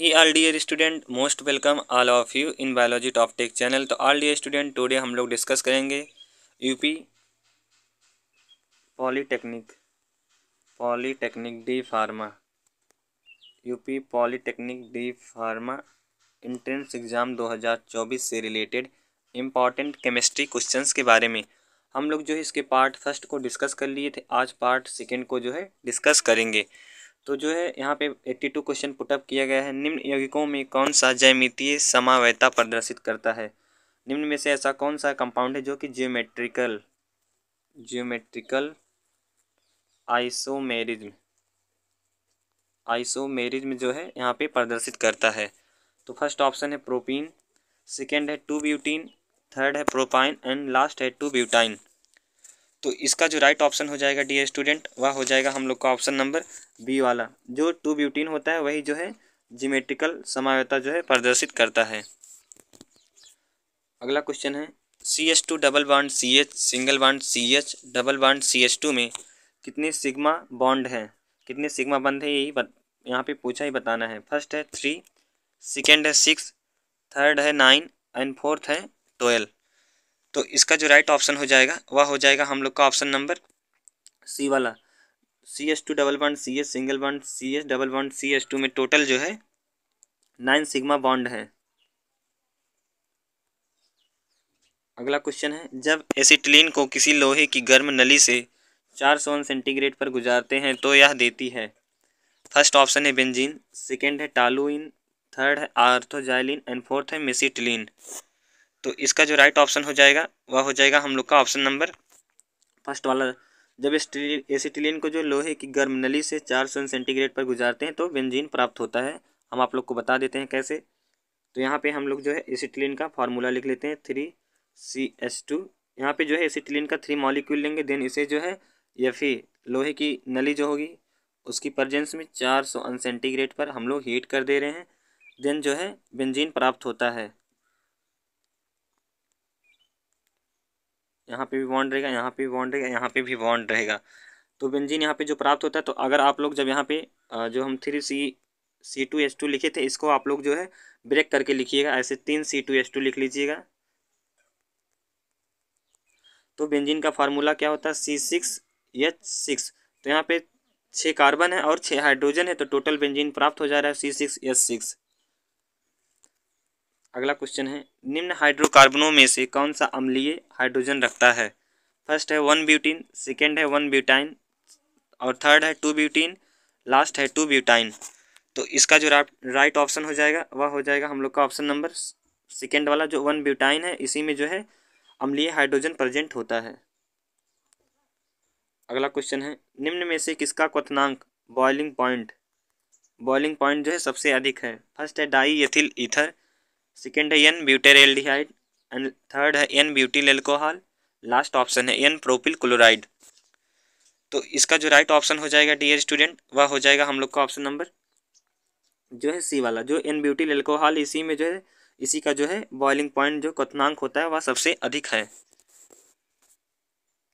he all dear student most welcome all of you in biology top tech channel तो all dear student today हम लोग discuss करेंगे UP polytechnic polytechnic D pharma UP polytechnic D pharma entrance exam 2024 से related important chemistry questions के बारे में हम लोग जो है इसके पार्ट फर्स्ट को डिस्कस कर लिए थे आज पार्ट सेकेंड को जो है डिस्कस करेंगे तो जो है यहाँ पे 82 क्वेश्चन पुटअप किया गया है निम्न यौगिकों में कौन सा जैमितीय समावयता प्रदर्शित करता है निम्न में से ऐसा कौन सा कंपाउंड है जो कि जियोमेट्रिकल जियोमेट्रिकल आइसोमेरिज्म आइसोमेरिज्म जो है यहाँ पे प्रदर्शित करता है तो फर्स्ट ऑप्शन है प्रोपीन सेकेंड है टू ब्यूटीन थर्ड है प्रोपाइन एंड लास्ट है टू ब्यूटाइन तो इसका जो राइट ऑप्शन हो जाएगा डी स्टूडेंट वह हो जाएगा हम लोग का ऑप्शन नंबर बी वाला जो टू ब्यूटीन होता है वही जो है जीमेट्रिकल समावता जो है प्रदर्शित करता है अगला क्वेश्चन है C H two double bond C H single bond C H double bond C H two में कितने सिग्मा बॉन्ड हैं कितने सिग्मा बंद है यही यहाँ पे पूछा ही बताना है फर्स्ट है थ्री सेकेंड है सिक्स थर्ड है नाइन एंड फोर्थ है ट्वेल्व तो इसका जो राइट ऑप्शन हो जाएगा वह हो जाएगा हम लोग का ऑप्शन नंबर सी वाला C S two double bond C S single bond C S double bond C S two में टोटल जो है नाइन सिग्मा बॉन्ड है अगला क्वेश्चन है जब एसिटिलीन को किसी लोहे की गर्म नली से चार सौ सेंटीग्रेड पर गुजारते हैं तो यह देती है फर्स्ट ऑप्शन है बेंजीन सेकेंड है टालुइन थर्ड है आर्थोजाइलिन एंड फोर्थ है मेसिटिलीन तो इसका जो राइट ऑप्शन हो जाएगा वह हो जाएगा हम लोग का ऑप्शन नंबर फर्स्ट वाला जब एसिटिलीन को जो लोहे की गर्म नली से चार सौ सेंटीग्रेड पर गुजारते हैं तो बेंजीन प्राप्त होता है हम आप लोग को बता देते हैं कैसे तो यहाँ पे हम लोग जो है एसिटिलीन का फार्मूला लिख लेते हैं थ्री सी एस टू यहाँ पर जो है एसिटिलीन का थ्री मॉलिक्यूल लेंगे देन इसे जो है या फिर लोहे की नली जो होगी उसकी प्रजेंस में चार सौ सेंटीग्रेड पर हम लोग हीट कर दे रहे हैं देन जो है बेंजीन प्राप्त होता है यहाँ पे भी बॉन्ड रहेगा यहाँ पे भी बॉन्ड रहेगा यहाँ पे भी बॉन्ड रहेगा तो बेंजीन यहाँ पे जो प्राप्त होता है तो अगर आप लोग जब यहाँ पे जो हम three C C two S two लिखे थे इसको आप लोग जो है ब्रेक करके लिखिएगा ऐसे तीन सी टू एस टू लिख लीजिएगा तो बेंजीन का फार्मूला क्या होता है सी सिक्स एच सिक्स तो यहाँ पे छः कार्बन है और छः हाइड्रोजन है तो टोटल बेंजीन प्राप्त हो जा रहा है सी सिक्स एच सिक्स अगला क्वेश्चन है निम्न हाइड्रोकार्बनों में से कौन सा अम्लीय हाइड्रोजन रखता है फर्स्ट है वन ब्यूटीन सेकेंड है वन ब्यूटाइन और थर्ड है टू ब्यूटीन लास्ट है टू ब्यूटाइन तो इसका जो राइट ऑप्शन हो जाएगा वह हो जाएगा हम लोग का ऑप्शन नंबर सेकेंड वाला जो वन ब्यूटाइन है इसी में जो है अम्लीय हाइड्रोजन प्रजेंट होता है अगला क्वेश्चन है निम्न में से किसका क्वनांक बॉइलिंग पॉइंट बॉइलिंग पॉइंट जो है सबसे अधिक है फर्स्ट है डाई एथिल ईथर सेकेंड है एन ब्यूटेर एंड थर्ड है n butyl alcohol last option है एन प्रोपिल क्लोराइड तो इसका जो राइट ऑप्शन हो जाएगा डियर स्टूडेंट वह हो जाएगा हम लोग का ऑप्शन नंबर जो है सी वाला जो एन ब्यूटिल एल्कोहल इसी में जो है इसी का जो है बॉइलिंग पॉइंट जो कथनांक होता है वह सबसे अधिक है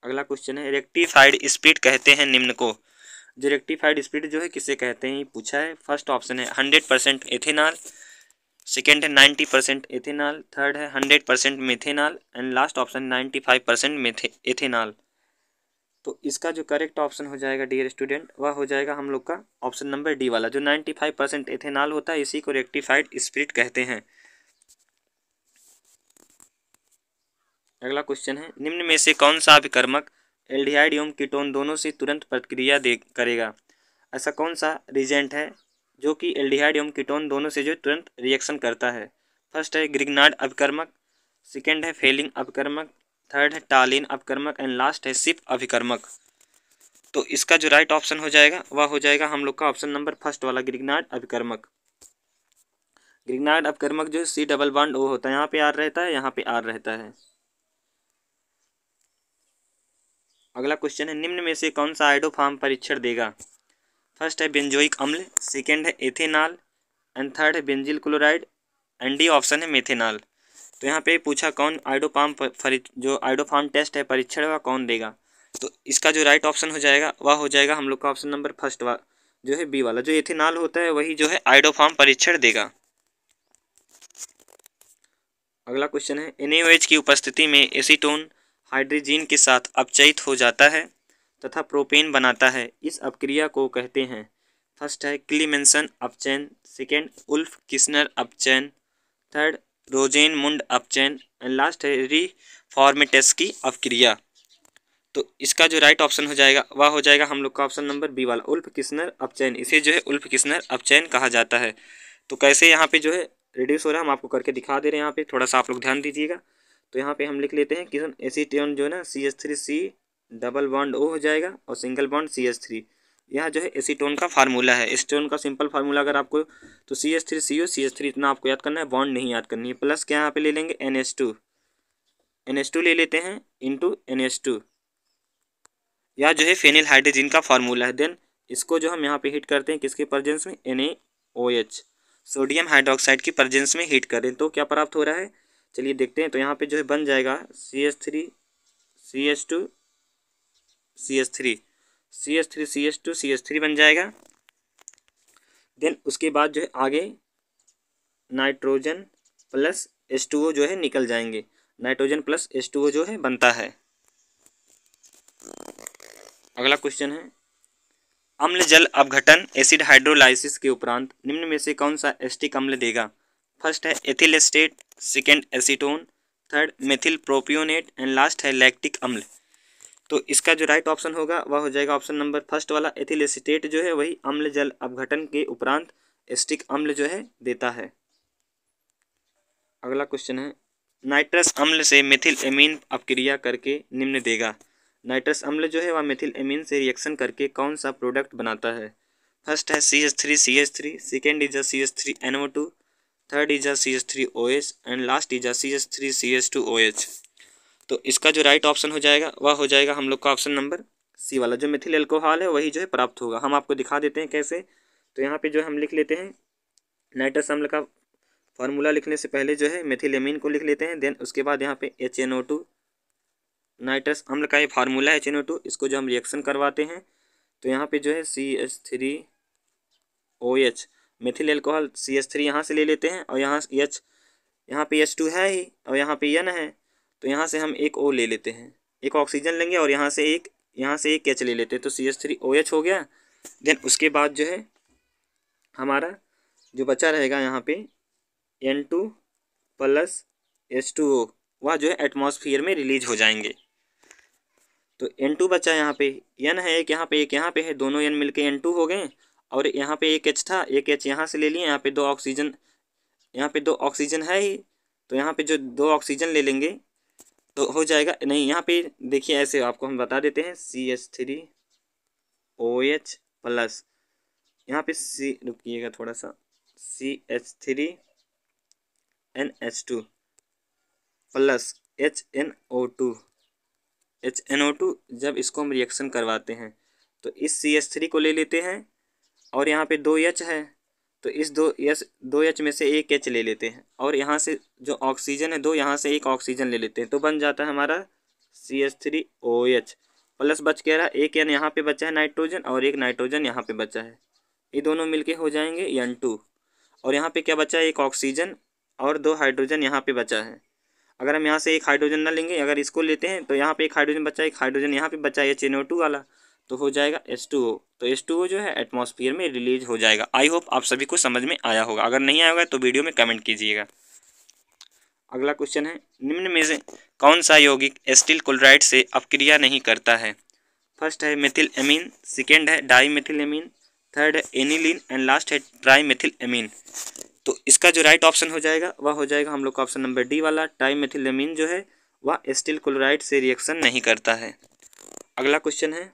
अगला क्वेश्चन है रेक्टिफाइड स्पीड कहते हैं निम्न को जो रेक्टिफाइड स्पीड जो है किसे कहते हैं पूछा है फर्स्ट ऑप्शन है हंड्रेड परसेंट एथेनॉल सेकेंड है नाइन्टी परसेंट एथेनॉल थर्ड है hundred percent methanol and last option ninety five percent ethanol तो इसका जो करेक्ट ऑप्शन हो जाएगा डियर स्टूडेंट वह हो जाएगा हम लोग का ऑप्शन नंबर डी वाला जो नाइन्टी फाइव परसेंट इथेनॉल होता है इसी को रेक्टिफाइड स्प्रिट कहते हैं अगला क्वेश्चन है निम्न में से कौन सा अभिकर्मक एल्डिहाइड एवं कीटोन दोनों से तुरंत प्रतिक्रिया दे करेगा ऐसा कौन सा रीजेंट है जो कि एल्डिहाइड एवं कीटोन दोनों से जो तुरंत रिएक्शन करता है फर्स्ट है ग्रिगनाड अभिकर्मक सेकेंड है फेलिंग अभिकर्मक थर्ड है टालिन अभिकर्मक एंड लास्ट है सिप अभिकर्मक तो इसका जो राइट ऑप्शन हो जाएगा वह हो जाएगा हम लोग का ऑप्शन नंबर फर्स्ट वाला ग्रिगनाड अभिकर्मक ग्रिगनाड अपकर्मक जो सी डबल बॉन्ड ओ होता है यहाँ पे आर रहता है यहाँ पे आर रहता है अगला क्वेश्चन है निम्न में से कौन सा आइडोफार्म परीक्षण देगा फर्स्ट है बेंजोइक अम्ल सेकेंड है एथेनॉल एंड थर्ड है benzyl chloride and D option है मेथेनॉल तो यहाँ पे पूछा कौन आइडोफार्म जो आइडोफार्म टेस्ट है परीक्षण वह कौन देगा तो इसका जो राइट ऑप्शन हो जाएगा वह हो जाएगा हम लोग का ऑप्शन नंबर फर्स्ट वा जो है बी वाला जो एथेनॉल होता है वही जो है आइडोफार्म परीक्षण देगा अगला क्वेश्चन है एनएओएच की उपस्थिति में एसीटोन हाइड्रोजीन के साथ अपचयित हो जाता है तथा प्रोपेन बनाता है इस अपक्रिया को कहते हैं फर्स्ट है क्लीमेंसन अपचैन सेकेंड उल्फ किस्नर अपचैन थर्ड रोजेन मुंड अपचैन एंड लास्ट है रिफॉर्मेटेस की अपक्रिया तो इसका जो राइट ऑप्शन हो जाएगा वह हो जाएगा हम लोग का ऑप्शन नंबर बी वाला उल्फ किस्नर अपचैन इसे जो है उल्फ किस्नर अपचैन कहा जाता है तो कैसे यहाँ पे जो है रिड्यूस हो रहा है हम आपको करके दिखा दे रहे हैं यहाँ पे थोड़ा सा आप लोग ध्यान दीजिएगा तो यहाँ पे हम लिख लेते हैं किसन एसीटेन जो है ना C S three C double bond O हो जाएगा और single bond C S three यह जो है एसीटोन का फार्मूला है एसीटोन का सिंपल फार्मूला अगर आपको तो C S three C O C S three इतना आपको याद करना है बॉन्ड नहीं याद करनी है प्लस क्या यहाँ पे ले लेंगे N S two N S two ले लेते हैं इंटू एन एस टू यह जो है फेनिल हाइड्रोजिन का फार्मूला है देन इसको जो हम यहाँ पे हीट करते हैं किसके प्रजेंस में N A O H sodium hydroxide की प्रजेंस में हीट करें तो क्या प्राप्त हो रहा है चलिए देखते हैं तो यहाँ पे जो है बन जाएगा C S three C S two C S three C S three C S two C S three बन जाएगा देन उसके बाद जो है आगे nitrogen plus S two O जो है निकल जाएंगे nitrogen plus S two O जो है बनता है अगला क्वेश्चन है अम्ल जल अपघटन एसिड हाइड्रोलाइसिस के उपरांत निम्न में से कौन सा एस्टिक अम्ल देगा फर्स्ट है ethyl acetate second acetone third methyl propionate and last है लैक्टिक अम्ल तो इसका जो राइट ऑप्शन होगा वह हो जाएगा ऑप्शन नंबर फर्स्ट वाला एथिल एसिटेट जो है वही अम्ल जल अपघटन के उपरांत एस्टिक अम्ल जो है देता है अगला क्वेश्चन है नाइट्रस अम्ल से मिथिल एमीन अपक्रिया करके निम्न देगा नाइट्रस अम्ल जो है वह मिथिल एमीन से रिएक्शन करके कौन सा प्रोडक्ट बनाता है फर्स्ट है C H three C H three second is a C H three N O two third is a C H three O H and last is a C H three C S two O H तो इसका जो right option हो जाएगा वह हो जाएगा हम लोग का ऑप्शन नंबर सी वाला जो मिथिल एल्कोहल है वही जो है प्राप्त होगा हम आपको दिखा देते हैं कैसे तो यहाँ पे जो हम लिख लेते हैं नाइट्रस अम्ल का फार्मूला लिखने से पहले जो है मेथिलेमिन को लिख लेते हैं देन उसके बाद यहाँ पे H N O two nitrous अम्ल का ये फार्मूला है एच एन ओ टू इसको जो हम रिएक्शन करवाते हैं तो यहाँ पे जो है C S three O H methyl alcohol C S three यहाँ से ले लेते हैं और यहाँ एच यहाँ पे एच टू है ही और यहाँ पे एन है तो यहाँ से हम एक ओ ले लेते हैं एक ऑक्सीजन लेंगे और यहाँ से एक यहाँ से एक एच ले लेते हैं तो C H three O H हो गया देन उसके बाद जो है हमारा जो बचा रहेगा यहाँ पे N two plus H two O वह जो है एटमोसफियर में रिलीज हो जाएंगे तो एन टू बचा यहाँ पे एन है एक यहाँ पे एक यहाँ पे है दोनों एन मिलके एन टू हो गए और यहाँ पे एक एच था एक एच यहाँ से ले लिए यहाँ पे दो ऑक्सीजन यहाँ पे दो ऑक्सीजन है ही तो यहाँ पे जो दो ऑक्सीजन ले लेंगे तो हो जाएगा नहीं यहाँ पे देखिए ऐसे आपको हम बता देते हैं C H three O H plus यहाँ पे सी रुकिएगा थोड़ा सा C H three N H two plus H N O two H N O two जब इसको हम रिएक्शन करवाते हैं तो इस सी एच थ्री को ले लेते हैं और यहाँ पे दो एच है तो इस दो यस दो एच में से एक एच ले लेते हैं और यहाँ से जो ऑक्सीजन है दो यहाँ से एक ऑक्सीजन ले लेते हैं तो बन जाता है हमारा C H three O H plus बच कह रहा एक एन यहाँ पे बचा है नाइट्रोजन और एक नाइट्रोजन यहाँ पे बचा है ये दोनों मिलके हो जाएंगे एन टू और यहाँ पे क्या बचा है एक ऑक्सीजन और दो हाइड्रोजन यहाँ पे बचा है अगर हम यहाँ से एक हाइड्रोजन ना लेंगे अगर इसको लेते हैं तो यहाँ पे एक हाइड्रोजन बचा एक हाइड्रोजन यहाँ पे बचा है एच एन ओ टू वाला तो हो जाएगा एस टू ओ तो एस टू ओ जो है एटमोसफियर में रिलीज हो जाएगा आई होप आप सभी को समझ में आया होगा अगर नहीं आया होगा तो वीडियो में कमेंट कीजिएगा अगला क्वेश्चन है निम्न में से कौन सा यौगिक एस्टिल क्लोराइड से अपक्रिया नहीं करता है फर्स्ट है मेथिल एमीन सेकेंड है डाई मेथिल एमीन थर्ड है एनिलिन एंड लास्ट है ट्राई मेथिल एमीन तो इसका जो राइट ऑप्शन हो जाएगा वह हो जाएगा हम लोग का ऑप्शन नंबर डी वाला ट्राई मेथिल एमीन जो है वह एस्टिल क्लोराइड से रिएक्शन नहीं करता है अगला क्वेश्चन है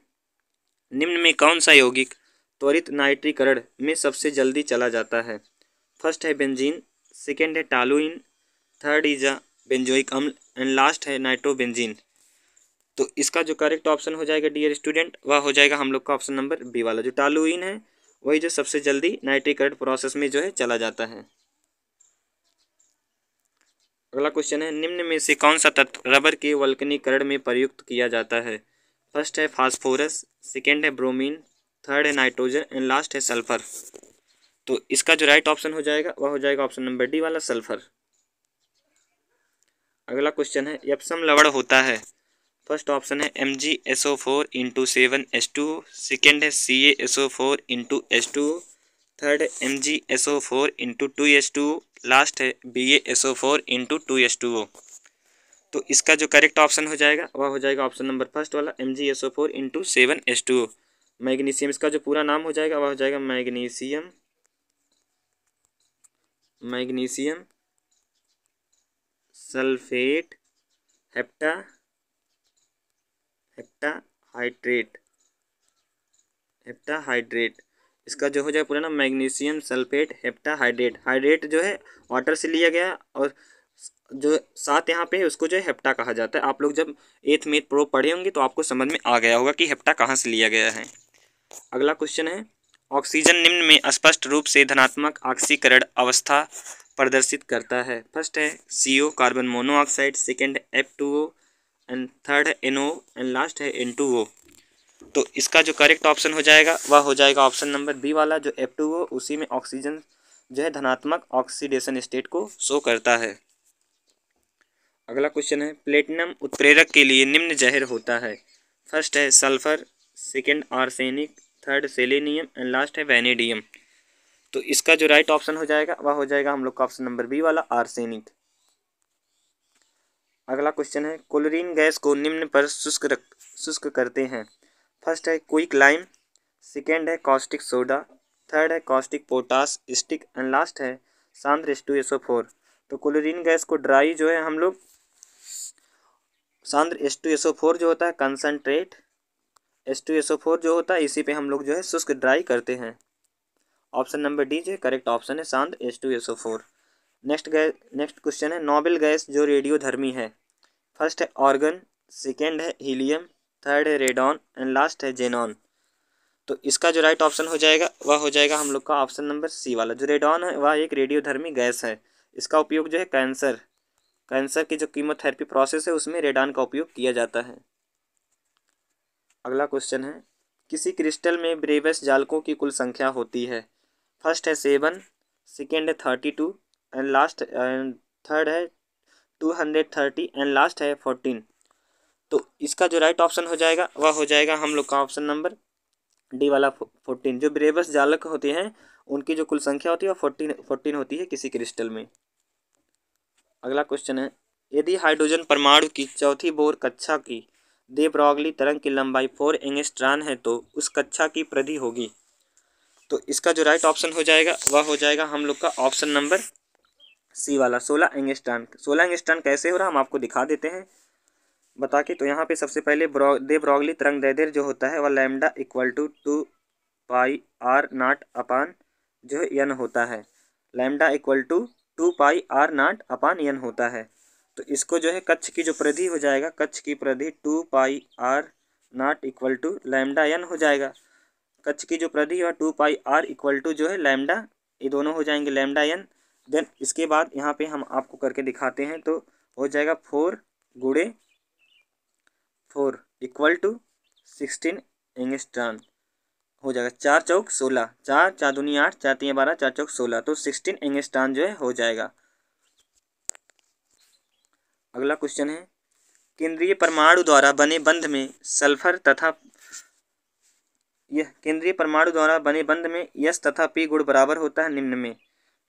निम्न में कौन सा यौगिक त्वरित नाइट्रीकरण में सबसे जल्दी चला जाता है फर्स्ट है बेंजीन सेकेंड है टालुइन थर्ड इज बेंजोइक अम्ल एंड लास्ट है नाइट्रोबेंजीन तो इसका जो करेक्ट ऑप्शन हो जाएगा डियर स्टूडेंट वह हो जाएगा हम लोग का ऑप्शन नंबर बी वाला जो टालुइन है वही जो सबसे जल्दी नाइट्रीकरण प्रोसेस में जो है चला जाता है अगला क्वेश्चन है निम्न में से कौन सा तत्व रबर के वल्कनीकरण में प्रयुक्त किया जाता है फर्स्ट है फास्फोरस सेकेंड है ब्रोमीन थर्ड है नाइट्रोजन एंड लास्ट है सल्फर तो इसका जो राइट ऑप्शन हो जाएगा वह हो जाएगा ऑप्शन नंबर डी वाला सल्फर अगला क्वेश्चन है यप्सम लवण होता है फर्स्ट ऑप्शन है M G S O four into seven S two second है C S O four into S two third है M G S O four into two S two last है B S O four into two S two O तो इसका जो correct option हो जाएगा वह हो जाएगा ऑप्शन नंबर फर्स्ट वाला M G S O four into seven S two magnesium इसका जो पूरा नाम हो जाएगा वह हो जाएगा magnesium magnesium sulphate hepta heptahydrate heptahydrate इसका जो हो जाएगा पूरा नाम magnesium sulphate heptahydrate hydrate जो है वाटर से लिया गया और जो सात यहाँ पे है उसको जो है हेप्टा कहा जाता है आप लोग जब एथ मेथ प्रो पढ़े होंगे तो आपको समझ में आ गया होगा कि हेप्टा कहाँ से लिया गया है अगला क्वेश्चन है ऑक्सीजन निम्न में स्पष्ट रूप से धनात्मक ऑक्सीकरण अवस्था प्रदर्शित करता है फर्स्ट है C O carbon monoxide second F two O and third है एन ओ एंड लास्ट है एन टू ओ तो इसका जो करेक्ट ऑप्शन हो जाएगा वह हो जाएगा ऑप्शन नंबर बी वाला जो एफ टू ओ उसी में ऑक्सीजन जो है धनात्मक ऑक्सीडेशन स्टेट को शो करता है अगला क्वेश्चन है प्लेटिनम उत्प्रेरक के लिए निम्न जहर होता है फर्स्ट है sulphur second arsenic third selenium and last है वेनेडियम तो इसका जो राइट ऑप्शन हो जाएगा वह हो जाएगा हम लोग का ऑप्शन नंबर बी वाला आर्सेनिक अगला क्वेश्चन है क्लोरीन गैस को निम्न पर शुष्क रख शुष्क करते हैं फर्स्ट है क्विक लाइम सेकेंड है कॉस्टिक सोडा थर्ड है caustic potash stick and last है सांद्र S two S O four तो क्लोरीन गैस को ड्राई जो है हम लोग सांद्र S two S O four जो होता है concentrate S two S O four जो होता है इसी पे हम लोग जो है शुष्क ड्राई करते हैं ऑप्शन नंबर डी जो करेक्ट ऑप्शन है सांद्र S two S O four next gas next question है नोबेल गैस जो रेडियोधर्मी है फर्स्ट है ऑर्गन सेकेंड है हीलियम थर्ड है रेडॉन एंड लास्ट है जेनॉन तो इसका जो राइट ऑप्शन हो जाएगा वह हो जाएगा हम लोग का ऑप्शन नंबर सी वाला जो रेडॉन है वह एक रेडियोधर्मी गैस है इसका उपयोग जो है कैंसर कैंसर की जो कीमोथेरेपी प्रोसेस है उसमें रेडान का उपयोग किया जाता है अगला क्वेश्चन है किसी क्रिस्टल में ब्रेवस जालकों की कुल संख्या होती है फर्स्ट है सेवन सेकेंड है thirty two and last and third है two hundred thirty and last है फोर्टीन तो इसका जो राइट ऑप्शन हो जाएगा वह हो जाएगा हम लोग का ऑप्शन नंबर डी वाला फोर्टीन जो ब्रेवस जालक होते हैं उनकी जो कुल संख्या होती है वह फोर्टीन फोर्टीन होती है किसी क्रिस्टल में अगला क्वेश्चन है यदि हाइड्रोजन परमाणु की चौथी बोर कक्षा की देवरागली तरंग की लंबाई फोर एंगस्ट्रान है तो उस कक्षा की प्रधि होगी तो इसका जो राइट ऑप्शन हो जाएगा वह हो जाएगा हम लोग का ऑप्शन नंबर सी वाला सोलह एंगस्ट्रान सोलह एंगस्ट्रान कैसे हो रहा हम आपको दिखा देते हैं बता के तो यहाँ पे सबसे पहले देवरागली तरंग देर जो होता है वह lambda equal to two pi R naught upon जो एन होता है lambda equal to two pi R naught upon N होता है तो इसको जो है कच्छ की जो परिधि हो जाएगा कच्छ की परिधि two pi R naught equal to lambda N हो जाएगा कच्छ की जो परिधि है two pi R equal to जो है लैमडा ये दोनों हो जाएंगे लैमडा एन देन इसके बाद यहाँ पे हम आपको करके दिखाते हैं तो हो जाएगा फोर गुड़े four equal to sixteen angstrom हो जाएगा चार चौक सोलह चार चार दुनिया आठ चार तीन बारह चार चौक सोलह तो सिक्सटीन एंगस्टान जो है हो जाएगा अगला क्वेश्चन है केंद्रीय परमाणु द्वारा बने बंध में सल्फर तथा यह केंद्रीय परमाणु द्वारा बने बंध में यस तथा पी गुण बराबर होता है निम्न में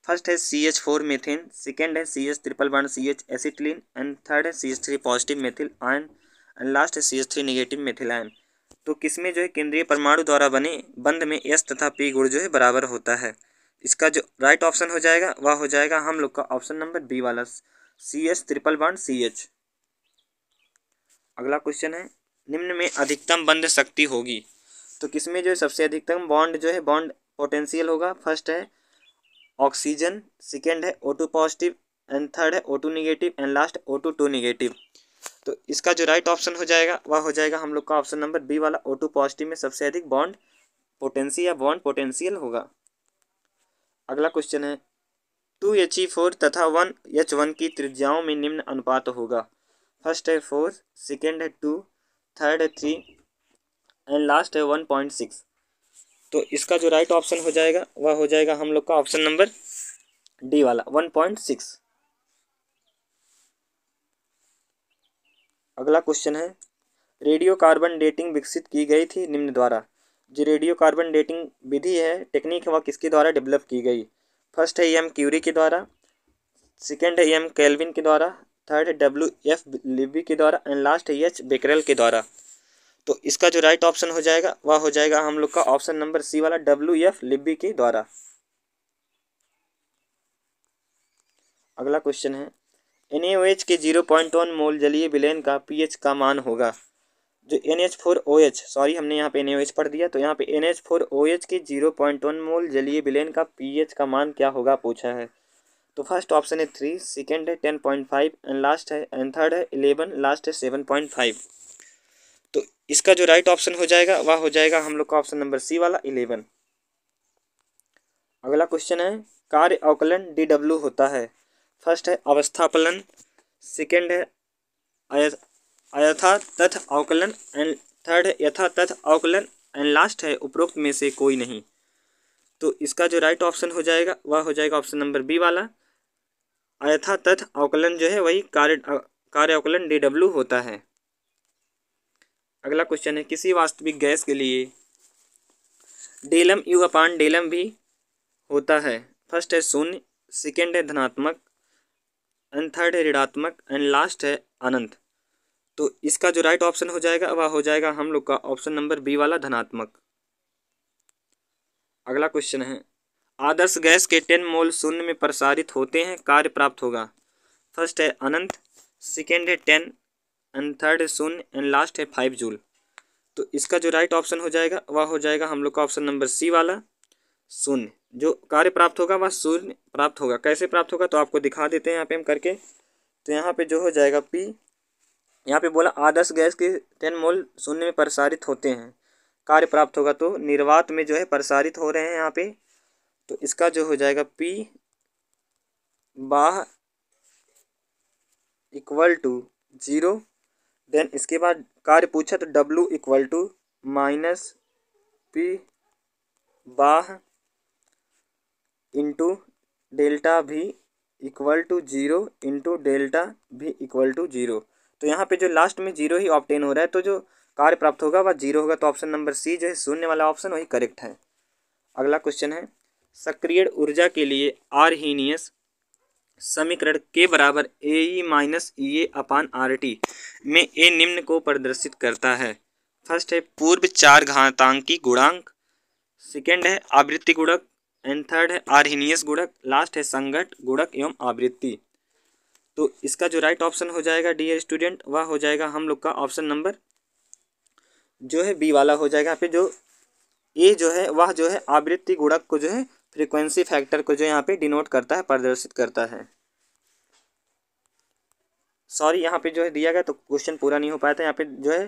फर्स्ट है C H four methane second है C H triple one C H acetylene and third है C H three positive methyl ion and last है C H three negative methyl ion तो किसमें जो है केंद्रीय परमाणु द्वारा बने बंद में एस तथा पी गुण जो है बराबर होता है इसका जो राइट ऑप्शन हो जाएगा वह हो जाएगा हम लोग का ऑप्शन नंबर बी वाला C H triple bond C H अगला क्वेश्चन है निम्न में अधिकतम बंद शक्ति होगी तो किसमें जो है सबसे अधिकतम बॉन्ड जो है बॉन्ड पोटेंशियल होगा फर्स्ट है ऑक्सीजन सेकेंड है ओ पॉजिटिव एंड थर्ड है O two negative and last O two two negative तो इसका जो राइट ऑप्शन हो जाएगा वह हो जाएगा हम लोग का ऑप्शन नंबर बी वाला ओ टू पॉजिटिव में सबसे अधिक बॉन्ड पोटेंसी या बॉन्ड पोटेंशियल होगा अगला क्वेश्चन है टू एच ई फोर तथा वन एच वन की त्रिज्याओं में निम्न अनुपात होगा फर्स्ट है फोर सेकेंड है टू थर्ड है थ्री एंड लास्ट है वन पॉइंट सिक्स तो इसका जो राइट ऑप्शन हो जाएगा वह हो जाएगा हम लोग का ऑप्शन नंबर डी वाला वन पॉइंट सिक्स अगला क्वेश्चन है रेडियो कार्बन डेटिंग विकसित की गई थी निम्न द्वारा जो रेडियो कार्बन डेटिंग विधि है टेक्निक है वह किसके द्वारा डेवलप की गई फर्स्ट है एम e क्यूरी के द्वारा सेकेंड है एम e कैलविन के द्वारा थर्ड है डब्ल्यू एफ लिबी के द्वारा एंड लास्ट है एच e बेकरल के द्वारा तो इसका जो राइट ऑप्शन हो जाएगा वह हो जाएगा हम लोग का ऑप्शन नंबर सी वाला डब्ल्यू एफ लिबी के द्वारा अगला क्वेश्चन है एन के जीरो पॉइंट वन मोल जलीय विलयन का पीएच का मान होगा जो N H four O H sorry हमने यहाँ पे एन एच पढ़ दिया तो यहाँ पे N H four O H के जीरो पॉइंट वन मोल जलीय विलयन का पीएच का मान क्या होगा पूछा है तो फर्स्ट ऑप्शन है थ्री सेकेंड है ten point five and last है एंड थर्ड है इलेवन लास्ट है सेवन पॉइंट फाइव तो इसका जो राइट ऑप्शन हो जाएगा वह हो जाएगा हम लोग का ऑप्शन नंबर सी वाला इलेवन अगला क्वेश्चन है कार्य अवकलन डी डब्ल्यू होता है फर्स्ट है अवस्थापलन सेकेंड है अयथा तथ अवकलन एंड थर्ड है यथा तथ अवकलन एंड लास्ट है उपरोक्त में से कोई नहीं तो इसका जो राइट ऑप्शन हो जाएगा वह हो जाएगा ऑप्शन नंबर बी वाला अयथा तथ अवकलन जो है वही कार्य कार्य अवकलन डी डब्ल्यू होता है अगला क्वेश्चन है किसी वास्तविक गैस के लिए डेलम यू अपान डेलम भी होता है फर्स्ट है शून्य सेकेंड है धनात्मक एंड थर्ड है ऋणात्मक एंड लास्ट है अनंत तो इसका जो राइट ऑप्शन हो जाएगा वह हो जाएगा हम लोग का ऑप्शन नंबर बी वाला धनात्मक अगला क्वेश्चन है आदर्श गैस के टेन मोल शून्य में प्रसारित होते हैं कार्य प्राप्त होगा फर्स्ट है अनंत सेकेंड है टेन एंड थर्ड है शून्य एंड लास्ट है फाइव जूल तो इसका जो राइट ऑप्शन हो जाएगा वह हो जाएगा हम लोग का ऑप्शन नंबर सी वाला शून्य जो कार्य प्राप्त होगा वह शून्य प्राप्त होगा कैसे प्राप्त होगा तो आपको दिखा देते हैं यहाँ पे हम करके तो यहाँ पे जो हो जाएगा पी यहाँ पे बोला आदर्श गैस के टेन मोल शून्य में प्रसारित होते हैं कार्य प्राप्त होगा तो निर्वात में जो है प्रसारित हो रहे हैं यहाँ पे तो इसका जो हो जाएगा पी बाह इक्वल टू जीरो देन इसके बाद कार्य पूछा तो W equal to minus P बाह into delta V equal to zero into delta V equal to zero तो यहाँ पे जो लास्ट में जीरो ही ऑप्टेन हो रहा है तो जो कार्य प्राप्त होगा वह जीरो होगा तो ऑप्शन नंबर सी जो है शून्य वाला ऑप्शन वही करेक्ट है अगला क्वेश्चन है सक्रिय ऊर्जा के लिए आरहीनियस समीकरण के बराबर A E minus E A upon R T में ए निम्न को प्रदर्शित करता है फर्स्ट है पूर्व चार घातांकी गुणांक सेकेंड है आवृत्ति गुणक एंड थर्ड है आर्नियस गुड़क लास्ट है संगठ गुड़क एवं आवृत्ति तो इसका जो राइट ऑप्शन हो जाएगा डियर स्टूडेंट वह हो जाएगा हम लोग का ऑप्शन नंबर जो है बी वाला हो जाएगा यहाँ पे जो ए जो है वह जो है आवृत्ति गुड़क को जो है फ्रीक्वेंसी फैक्टर को जो यहाँ पे डिनोट करता है प्रदर्शित करता है सॉरी यहाँ पे जो है दिया गया तो क्वेश्चन पूरा नहीं हो पाया था यहाँ पे जो है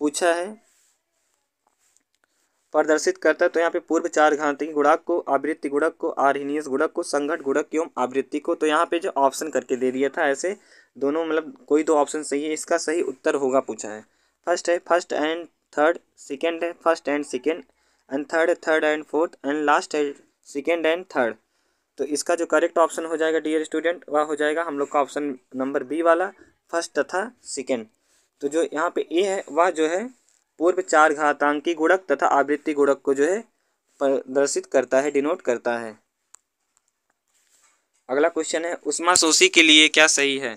पूछा है प्रदर्शित करता है तो यहाँ पे पूर्व चार घाती गुणक को आवृत्ति गुणक को आरहीनियस गुणक को संघट गुणक एवं आवृत्ति को तो यहाँ पे जो ऑप्शन करके दे दिया था ऐसे दोनों मतलब कोई दो ऑप्शन सही है इसका सही उत्तर होगा पूछा है फर्स्ट है फर्स्ट एंड थर्ड सेकेंड है first and second and third third and fourth and last है सेकेंड एंड थर्ड तो इसका जो करेक्ट ऑप्शन हो जाएगा डियर स्टूडेंट वह हो जाएगा हम लोग का ऑप्शन नंबर बी वाला फर्स्ट तथा सेकेंड तो जो यहाँ पे ए है वह जो है पूर्व चार घातांकी गुणक तथा आवृत्ति गुणक को जो है प्रदर्शित करता है डिनोट करता है अगला क्वेश्चन है उष्मा शोषी के लिए क्या सही है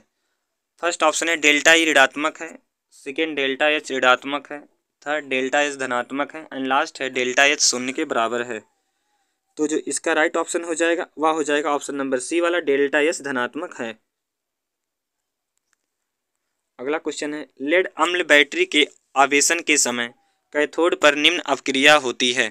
फर्स्ट ऑप्शन है डेल्टा ई e ऋणात्मक है सेकेंड डेल्टा एच ऋणात्मक है थर्ड डेल्टा एच धनात्मक है एंड लास्ट है डेल्टा एच शून्य के बराबर है तो जो इसका राइट ऑप्शन हो जाएगा वह हो जाएगा ऑप्शन नंबर सी वाला डेल्टा एस धनात्मक है अगला क्वेश्चन है लेड अम्ल बैटरी के आवेशन के समय कैथोड पर निम्न अवक्रिया होती है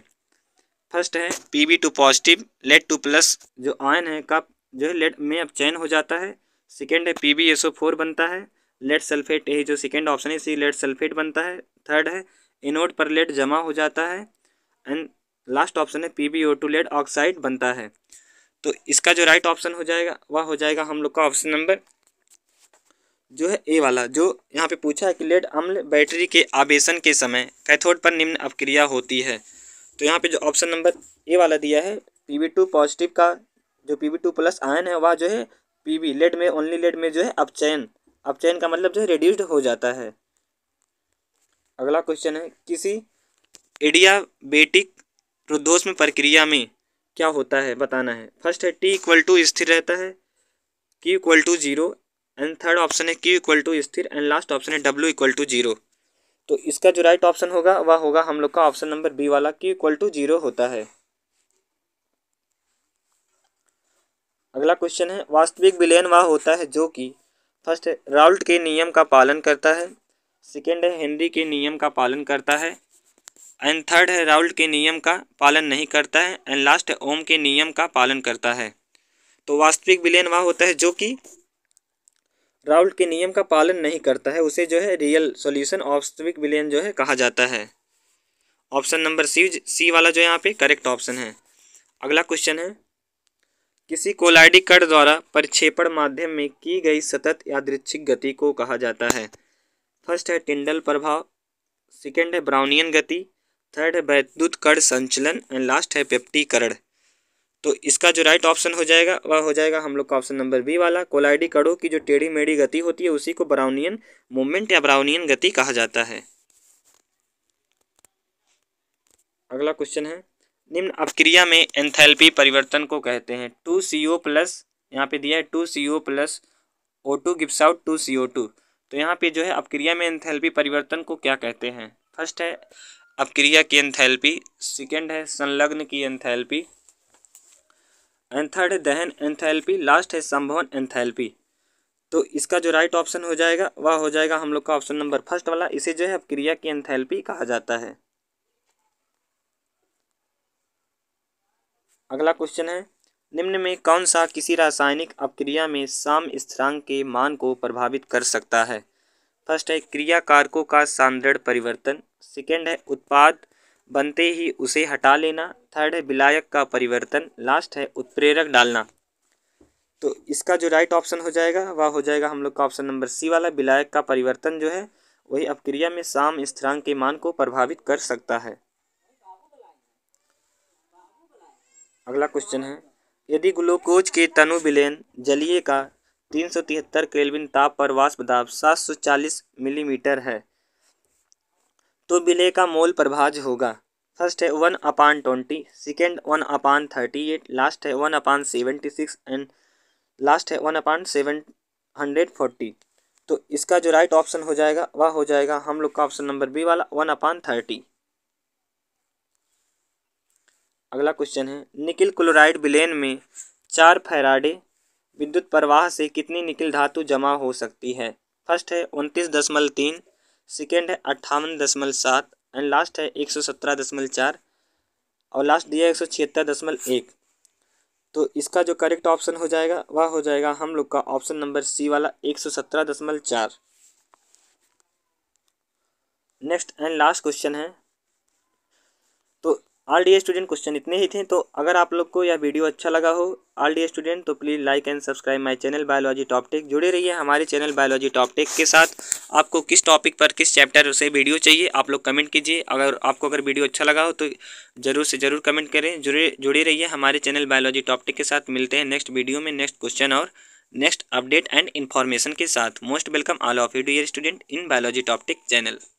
फर्स्ट है P B two positive lead two plus जो आयन है का जो है लेड में अब चैन हो जाता है सेकेंड है P B S O four बनता है लेड सल्फेट यही जो सेकेंड ऑप्शन है इसी लेड सल्फेट बनता है थर्ड है इनोड पर लेड जमा हो जाता है एंड लास्ट ऑप्शन है P B O two lead oxide बनता है तो इसका जो राइट ऑप्शन हो जाएगा वह हो जाएगा हम लोग का ऑप्शन नंबर जो है ए वाला जो यहाँ पे पूछा है कि लेड अम्ल बैटरी के आवेशन के समय कैथोड पर निम्न अपक्रिया होती है तो यहाँ पे जो ऑप्शन नंबर ए वाला दिया है पी वी टू पॉजिटिव का जो P V two plus ion है वह जो है पी वी लेड में ओनली लेड में जो है अपचयन अपचयन का मतलब जो है रिड्यूस्ड हो जाता है अगला क्वेश्चन है किसी एडियाबेटिक रुद्धोष में प्रक्रिया में क्या होता है बताना है फर्स्ट है टी इक्वल टू स्थिर रहता है Q equal to zero and third option है क्यू इक्वल टू स्थिर एंड लास्ट ऑप्शन है डब्ल्यू इक्वल टू जीरो तो इसका जो राइट ऑप्शन होगा वह होगा हम लोग का ऑप्शन नंबर बी वाला क्यू इक्वल टू जीरो होता है अगला क्वेश्चन है वास्तविक विलयन वह होता है जो कि फर्स्ट राउल्ट के नियम का पालन करता है सेकेंड है हेनरी के नियम का पालन करता है एंड थर्ड है राउल्ट के नियम का पालन नहीं करता है एंड लास्ट है ओम के नियम का पालन करता है तो वास्तविक विलयन वह होता है जो कि राउल्ट के नियम का पालन नहीं करता है उसे जो है रियल सॉल्यूशन वास्तविक विलियन जो है कहा जाता है ऑप्शन नंबर सी सी वाला जो यहाँ पे करेक्ट ऑप्शन है अगला क्वेश्चन है किसी कोलाइडी कण द्वारा परिक्षेपण माध्यम में की गई सतत यादृच्छिक गति को कहा जाता है फर्स्ट है टिंडल प्रभाव सेकेंड है ब्राउनियन गति थर्ड है वैद्युत कड़ संचलन एंड लास्ट है पेप्टीकरण तो इसका जो राइट ऑप्शन हो जाएगा वह हो जाएगा हम लोग का ऑप्शन नंबर बी वाला कोलाइडी कड़ों की जो टेढ़ी मेढ़ी गति होती है उसी को ब्राउनियन मूवमेंट या ब्राउनियन गति कहा जाता है अगला क्वेश्चन है निम्न अपक्रिया में एंथैल्पी परिवर्तन को कहते हैं टू सी ओ प्लस यहाँ पे दिया है two C O plus O two gives out two C O two तो यहाँ पे जो है अपक्रिया में एंथैल्पी परिवर्तन को क्या कहते हैं फर्स्ट है अपक्रिया की एंथैल्पी सेकेंड है संलग्न की एंथैल्पी एंड थर्ड है दहन एंथैल्पी लास्ट है संभवन एंथैल्पी तो इसका जो राइट ऑप्शन हो जाएगा वह हो जाएगा हम लोग का ऑप्शन नंबर फर्स्ट वाला इसे जो है क्रिया की एंथैल्पी कहा जाता है अगला क्वेश्चन है निम्न में कौन सा किसी रासायनिक अपक्रिया में साम स्थिरांक के मान को प्रभावित कर सकता है फर्स्ट है क्रिया कारकों का सांद्रण परिवर्तन सेकेंड है उत्पाद बनते ही उसे हटा लेना थर्ड है विलायक का परिवर्तन लास्ट है उत्प्रेरक डालना तो इसका जो राइट ऑप्शन हो जाएगा वह हो जाएगा हम लोग का ऑप्शन नंबर सी वाला विलायक का परिवर्तन जो है वही अपक्रिया में साम स्थिरांक के मान को प्रभावित कर सकता है अगला क्वेश्चन है यदि ग्लूकोज के तनु विलयन जलीय का 373 केल्विन ताप पर वाष्प दाब 740 मिलीमीटर है तो विलय का मोल प्रभाज होगा फर्स्ट है one upon twenty second one upon thirty eight last है one upon seventy six and last है one upon seven hundred forty तो इसका जो राइट ऑप्शन हो जाएगा वह हो जाएगा हम लोग का ऑप्शन नंबर बी वाला वन अपान थर्टी अगला क्वेश्चन है निकिल क्लोराइड बिलेन में चार फैराडे विद्युत प्रवाह से कितनी निकिल धातु जमा हो सकती है फर्स्ट है उनतीस दशमलव तीन सेकेंड है अट्ठावन दशमलव सात एंड लास्ट है एक सौ सत्रह दशमलव चार और लास्ट दिया है एक सौ छिहत्तर दशमलव एक तो इसका जो करेक्ट ऑप्शन हो जाएगा वह हो जाएगा हम लोग का ऑप्शन नंबर सी वाला एक सौ सत्रह दशमलव चार नेक्स्ट एंड लास्ट क्वेश्चन है आल डी स्टूडेंट क्वेश्चन इतने ही थे तो अगर आप लोग को यह वीडियो अच्छा लगा हो आल डी स्टूडेंट तो please like and subscribe my channel biology top tech जुड़े रहिए हमारे चैनल बायोलॉजी टॉप टेक के साथ आपको किस टॉपिक पर किस चैप्टर से वीडियो चाहिए आप लोग कमेंट कीजिए अगर आपको अगर वीडियो अच्छा लगा हो तो ज़रूर से ज़रूर कमेंट करें जुड़े जुड़े रहिए हमारे चैनल बायोलॉजी टॉप टेक के साथ मिलते हैं नेक्स्ट वीडियो में नेक्स्ट क्वेश्चन और नेक्स्ट अपडेट एंड इन्फॉर्मेशन के साथ most welcome all of you dear student in biology top tech channel